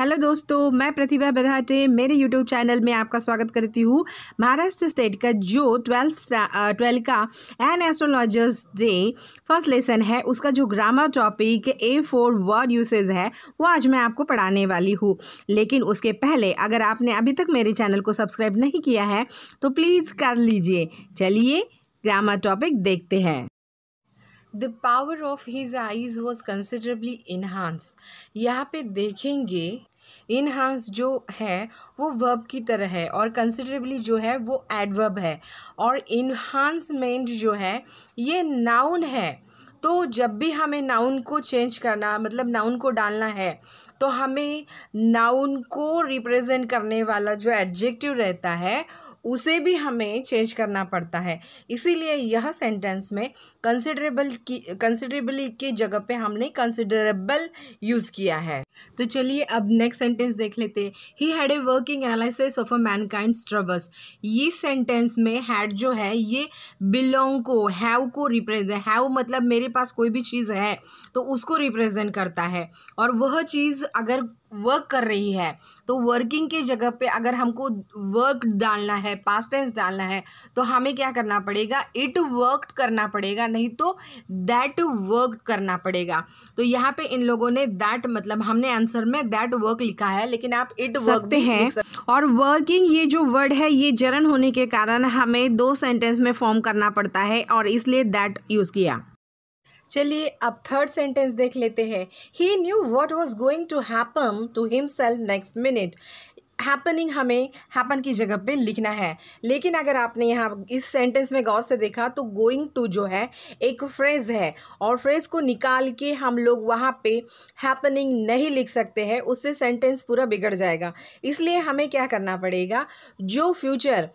hello दोस्तों मैं प्रतिभा बधाटे मेरे यूट्यूब चैनल में आपका स्वागत करती हूँ महाराष्ट्र स्टेट का जो ट्वेल्थ ट्वेल्थ का an astrologer's day first lesson है उसका जो grammar topic A four word usage है वो आज मैं आपको पढ़ाने वाली हूँ लेकिन उसके पहले अगर आपने अभी तक मेरे चैनल को सब्सक्राइब नहीं किया है तो प्लीज़ कर लीजिए चलिए ग्रामर टॉपिक देखते हैं the power of his eyes was considerably enhance यहाँ पे देखेंगे इन्हांस जो है वो वर्ब की तरह है और कंसिडरेबली जो है वो एडवर्ब है और इन्हांसमेंट जो है ये नाउन है तो जब भी हमें नाउन को चेंज करना मतलब नाउन को डालना है तो हमें नाउन को रिप्रेजेंट करने वाला जो एडजेक्टिव रहता है उसे भी हमें चेंज करना पड़ता है इसीलिए यह सेंटेंस में कंसिडरेबल की कंसिडरेबली के जगह पे हमने कंसिडरेबल यूज़ किया है तो चलिए अब नेक्स्ट सेंटेंस देख लेते he had a working analysis of a mankind troubles ये सेंटेंस में हैड जो है ये बिलोंग को हैव को रिप्रेजेंट हैव मतलब मेरे पास कोई भी चीज़ है तो उसको रिप्रेजेंट करता है और वह चीज़ अगर वर्क कर रही है तो वर्किंग के जगह पे अगर हमको वर्क डालना है पास टेंस डालना है तो हमें क्या करना पड़ेगा इट वर्कड करना पड़ेगा नहीं तो दैट वर्कड करना पड़ेगा तो यहाँ पे इन लोगों ने दैट मतलब हमने आंसर में दैट वर्क लिखा है लेकिन आप इट वर्क हैं और वर्किंग ये जो वर्ड है ये जरन होने के कारण हमें दो सेंटेंस में फॉर्म करना पड़ता है और इसलिए दैट यूज़ किया चलिए अब थर्ड सेंटेंस देख लेते हैं he knew what was going to happen to himself next minute happening हमें हैपन की जगह पे लिखना है लेकिन अगर आपने यहाँ इस सेंटेंस में गौर से देखा तो गोइंग टू जो है एक फ्रेज़ है और फ्रेज़ को निकाल के हम लोग वहाँ पे हैपनिंग नहीं लिख सकते हैं उससे सेंटेंस पूरा बिगड़ जाएगा इसलिए हमें क्या करना पड़ेगा जो फ्यूचर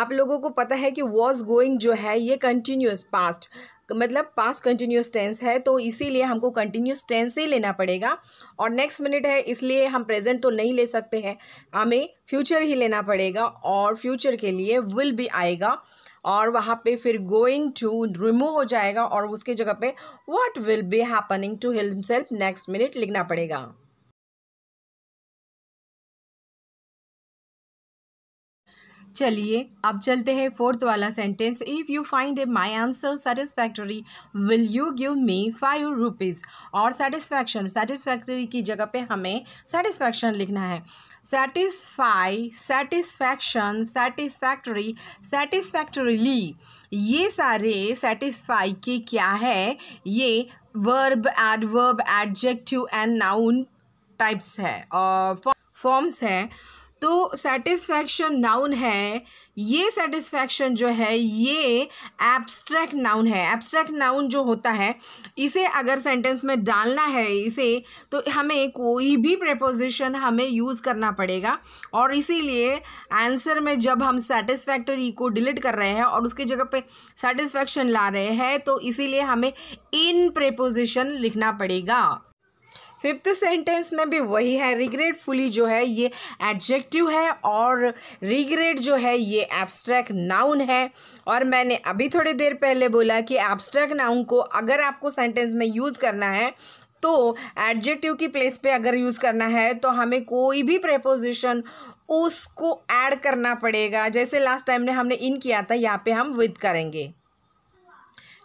आप लोगों को पता है कि वॉज गोइंग जो है ये कंटिन्यूस पास्ट मतलब पास कंटिन्यूस टेंस है तो इसीलिए हमको कंटिन्यूस टेंस ही लेना पड़ेगा और नेक्स्ट मिनट है इसलिए हम प्रेजेंट तो नहीं ले सकते हैं हमें फ्यूचर ही लेना पड़ेगा और फ्यूचर के लिए विल भी आएगा और वहाँ पे फिर गोइंग टू रिमूव हो जाएगा और उसके जगह पे what will be happening to himself next minute लिखना पड़ेगा चलिए अब चलते हैं फोर्थ वाला sentence if you find a my answer satisfactory will you give me five rupees और सेटिस्फैक्शन सेटिस्फैक्टरी की जगह पे हमें सेटिस्फैक्शन लिखना है सेटिस्फाई सेटिस्फैक्शन सेटिस्फैक्टरी सेटिस्फैक्टरीली ये सारे सेटिस्फाई के क्या है ये verb adverb adjective and noun types है और फॉर्म्स हैं तो सेटिस्फैक्शन नाउन है ये सेटिस्फैक्शन जो है ये एब्स्ट्रैक्ट नाउन है एब्स्ट्रैक्ट नाउन जो होता है इसे अगर सेंटेंस में डालना है इसे तो हमें कोई भी प्रपोजिशन हमें यूज़ करना पड़ेगा और इसीलिए आंसर में जब हम सेटिस्फैक्टरी को डिलीट कर रहे हैं और उसकी जगह पे सेटिस्फैक्शन ला रहे हैं तो इसीलिए हमें इन प्रपोजिशन लिखना पड़ेगा फिफ्थ सेंटेंस में भी वही है रिग्रेटफुली जो है ये एडजेक्टिव है और रिग्रेट जो है ये एब्स्ट्रैक्ट नाउन है और मैंने अभी थोड़ी देर पहले बोला कि एब्स्ट्रैक्ट नाउन को अगर आपको सेंटेंस में यूज़ करना है तो एडजेक्टिव की प्लेस पे अगर यूज़ करना है तो हमें कोई भी प्रेपोजिशन उसको ऐड करना पड़ेगा जैसे लास्ट टाइम ने हमने इन किया था यहाँ पे हम विद करेंगे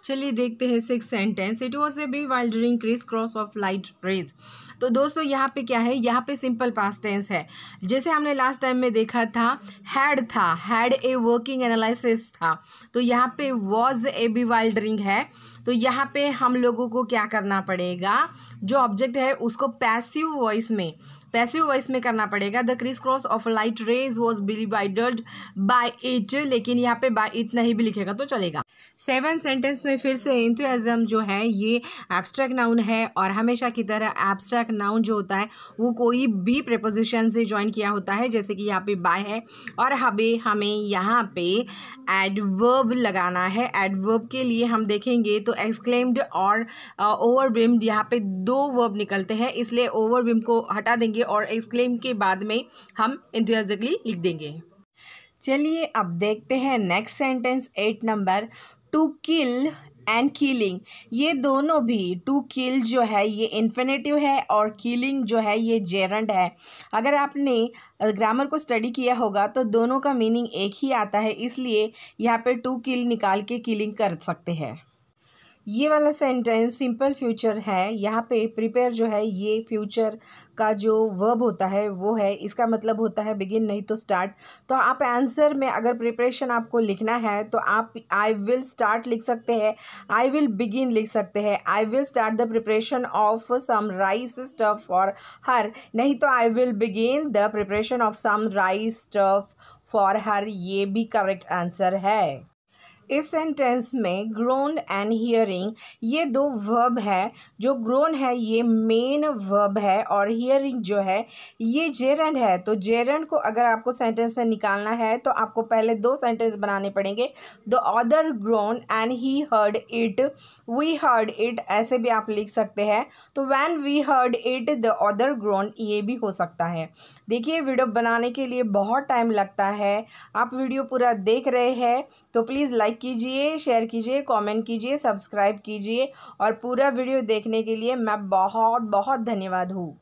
चलिए देखते हैं six sentence it was a bewildering ड्रिंग criss cross of light rays तो दोस्तों यहाँ पे क्या है यहाँ पे सिंपल पास टेंस है जैसे हमने लास्ट टाइम में देखा था हैड था हैड ए वर्किंग एनालिसिस था तो यहाँ पे वॉज ए बी वाइल्डरिंग है तो यहाँ पे हम लोगों को क्या करना पड़ेगा जो ऑब्जेक्ट है उसको पैसिव वॉइस में पैसिव वॉइस में करना पड़ेगा the criss cross of light rays was bewildered by it लेकिन यहाँ पे बाय इट नहीं भी लिखेगा तो चलेगा सेवन सेंटेंस में फिर से इंतज़म जो है ये एब्स्ट्रैक्ट नाउन है और हमेशा की तरह एब्स्ट्रैक्ट नाउन जो होता है वो कोई भी प्रपोजिशन से ज्वाइन किया होता है जैसे कि यहाँ पे बाय है और हमें हमें यहाँ पे एडवर्ब लगाना है एडवर्ब के लिए हम देखेंगे तो एक्सक्लेम्ड और ओवरब्रिम्ड यहाँ पे दो वर्ब निकलते हैं इसलिए ओवरब्रिम को हटा देंगे और एक्सक्लेम के बाद में हम इंथ्यूजली लिख देंगे चलिए अब देखते हैं next sentence eight number to kill and killing ये दोनों भी टू किल जो है ये इन्फिनेटिव है और किलिंग जो है ये जेरंड है अगर आपने ग्रामर को स्टडी किया होगा तो दोनों का मीनिंग एक ही आता है इसलिए यहाँ पे टू किल निकाल के किलिंग कर सकते हैं ये वाला सेंटेंस सिंपल फ्यूचर है यहाँ पे प्रिपेयर जो है ये फ्यूचर का जो वर्ब होता है वो है इसका मतलब होता है बिगिन नहीं तो स्टार्ट तो आप आंसर में अगर प्रिपरेशन आपको लिखना है तो आप आई विल स्टार्ट लिख सकते हैं आई विल बिगिन लिख सकते हैं I will start the preparation of some rice stuff for her नहीं तो I will begin the preparation of some rice stuff for her ये भी करेक्ट आंसर है इस सेंटेंस में ग्रोन एंड हियरिंग ये दो वर्ब है जो ग्रोन है ये मेन वर्ब है और हियरिंग जो है ये जेरेंड है तो जेरेंड को अगर आपको सेंटेंस से निकालना है तो आपको पहले दो सेंटेंस बनाने पड़ेंगे the other groan and he heard it we heard it ऐसे भी आप लिख सकते हैं तो when we heard it the other groan ये भी हो सकता है देखिए वीडियो बनाने के लिए बहुत टाइम लगता है आप वीडियो पूरा देख रहे हैं तो प्लीज़ लाइक लाइक कीजिए शेयर कीजिए कमेंट कीजिए सब्सक्राइब कीजिए और पूरा वीडियो देखने के लिए मैं बहुत बहुत धन्यवाद हूँ